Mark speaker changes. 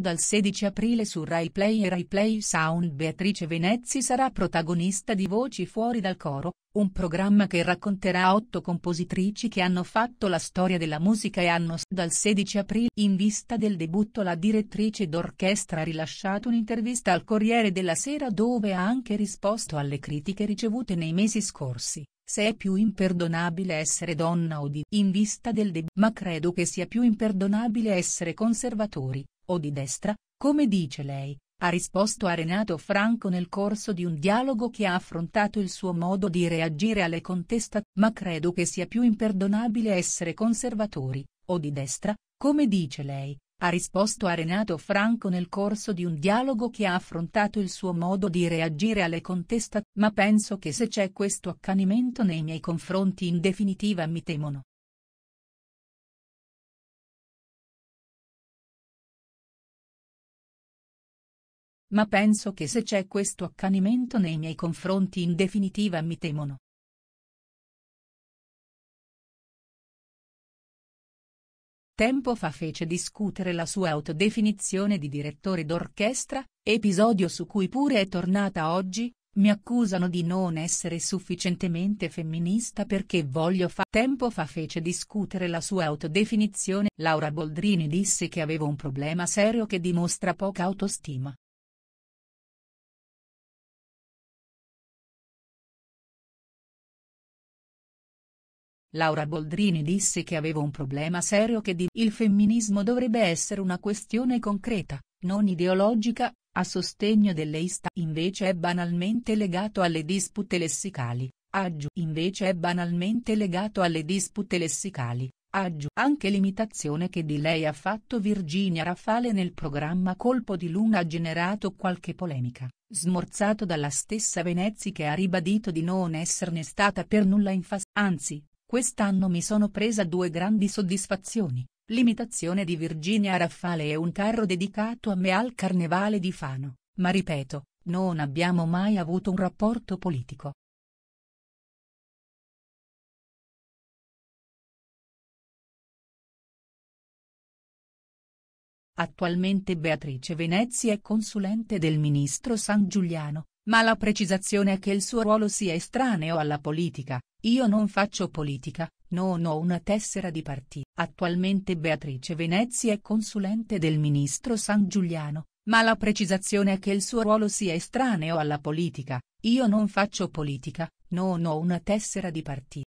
Speaker 1: Dal 16 aprile su Rai Play e Rai Play Sound Beatrice Venezzi sarà protagonista di Voci fuori dal coro, un programma che racconterà otto compositrici che hanno fatto la storia della musica e hanno dal 16 aprile in vista del debutto la direttrice d'orchestra ha rilasciato un'intervista al Corriere della Sera dove ha anche risposto alle critiche ricevute nei mesi scorsi se è più imperdonabile essere donna o di in vista del debutto, ma credo che sia più imperdonabile essere conservatori, o di destra, come dice lei, ha risposto a Renato Franco nel corso di un dialogo che ha affrontato il suo modo di reagire alle contesta, ma credo che sia più imperdonabile essere conservatori, o di destra, come dice lei, ha risposto a Renato Franco nel corso di un dialogo che ha affrontato il suo modo di reagire alle contesta, ma penso che se c'è questo accanimento nei miei confronti in definitiva mi temono,
Speaker 2: Ma penso che se c'è questo accanimento nei miei
Speaker 3: confronti in definitiva mi temono.
Speaker 1: Tempo fa fece discutere la sua autodefinizione di direttore d'orchestra, episodio su cui pure è tornata oggi, mi accusano di non essere sufficientemente femminista perché voglio fa. Tempo fa fece discutere la sua autodefinizione. Laura Boldrini disse che avevo un problema serio che
Speaker 2: dimostra poca autostima. Laura Boldrini
Speaker 1: disse che avevo un problema serio che di il femminismo dovrebbe essere una questione concreta, non ideologica, a sostegno delle ista invece è banalmente legato alle dispute lessicali, aggiù invece è banalmente legato alle dispute lessicali, aggiù anche l'imitazione che di lei ha fatto Virginia Raffale nel programma Colpo di Luna ha generato qualche polemica, smorzato dalla stessa Venezzi che ha ribadito di non esserne stata per nulla in fase, anzi, Quest'anno mi sono presa due grandi soddisfazioni, l'imitazione di Virginia Raffale e un carro dedicato a me al Carnevale di Fano, ma ripeto, non abbiamo mai avuto un rapporto
Speaker 2: politico. Attualmente
Speaker 1: Beatrice Venezia è consulente del ministro San Giuliano, ma la precisazione è che il suo ruolo sia estraneo alla politica, io non faccio politica, non ho una tessera di partito. Attualmente Beatrice Venezia è consulente del ministro San Giuliano, ma la precisazione è che il suo ruolo sia estraneo alla politica, io non faccio politica, non ho una tessera di partito.